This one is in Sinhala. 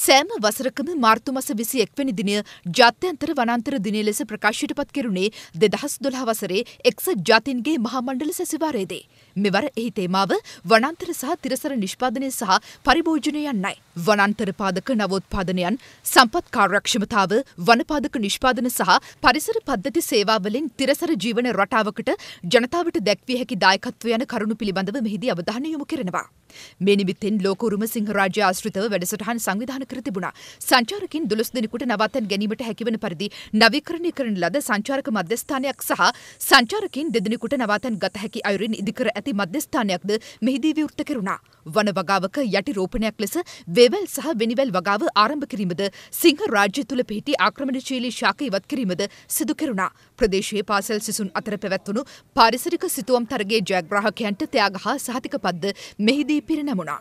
සෑම වසරකම මාර්තු මස විසි එක්වැනි දිනය ජාත්‍යන්තර වනන්තර දිනය ලෙස ප්‍රකාශයට පත් කෙරුණේ දෙදහස් දොළහ වසරේ එක්ස ජාතින්ගේ මහමණ්ඩල සැසිවාරයේදේ. මෙවර එහි තේමාව වනන්තර සහ තිරසර නිෂ්පාදනය සහ පරිභෝජනය යන්නයි. වනන්තරපාදක නවෝත්පාදනයන් සම්පත් කාර්යක්ෂමතාව වනපාදක නිෂ්පාදන සහ පරිසර පද්ධති සේවාවලින් තිරසර ජීවන රටාවකට ජනතාවට දැක්විය හැකි දායකත්ව යන කරුණු පිළිබඳව මෙහිදී අවධානය යොමු කරනවා. මේ නිමිත්තෙන් ලෝක උරුම සිංහරාජ්‍ය ආශ්‍රිතව වැඩසටහන් සංවිධාන කර තිබුණා. සංචාරකින් 12 දිනකට නවත්තන් ගැනීමට හැකිවන පරිදි නවීකරණය කරන ලද සංචාරක මධ්‍යස්ථානයක් සහ සංචාරකින් දෙදිනෙකට නවත්තන් ගත හැකි අයුරින් ඉදිකර ඇති මධ්‍යස්ථානයක්ද මෙහිදී විවෘත කෙරුණා. වන වගාවක යටි රෝපණයක් ලෙස වේ වේවැල් සහ වෙනිවැල් වගාව ආරම්භ කිරීමද සිංහ රාජ්‍ය තුළ පිහිටි ආක්‍රමණශීලී ශාක ඉවත් කිරීමද සිදු කෙරුණා. ප්‍රදේශයේ පාසල් සිසුන් අතර පැවැත්වුණු පාරිසරික සිතුවම් තරගේ ජයග්‍රාහකයන්ට ත්‍යාග හා සහතික පද්ද මෙහිදී පිරිනැමුණා.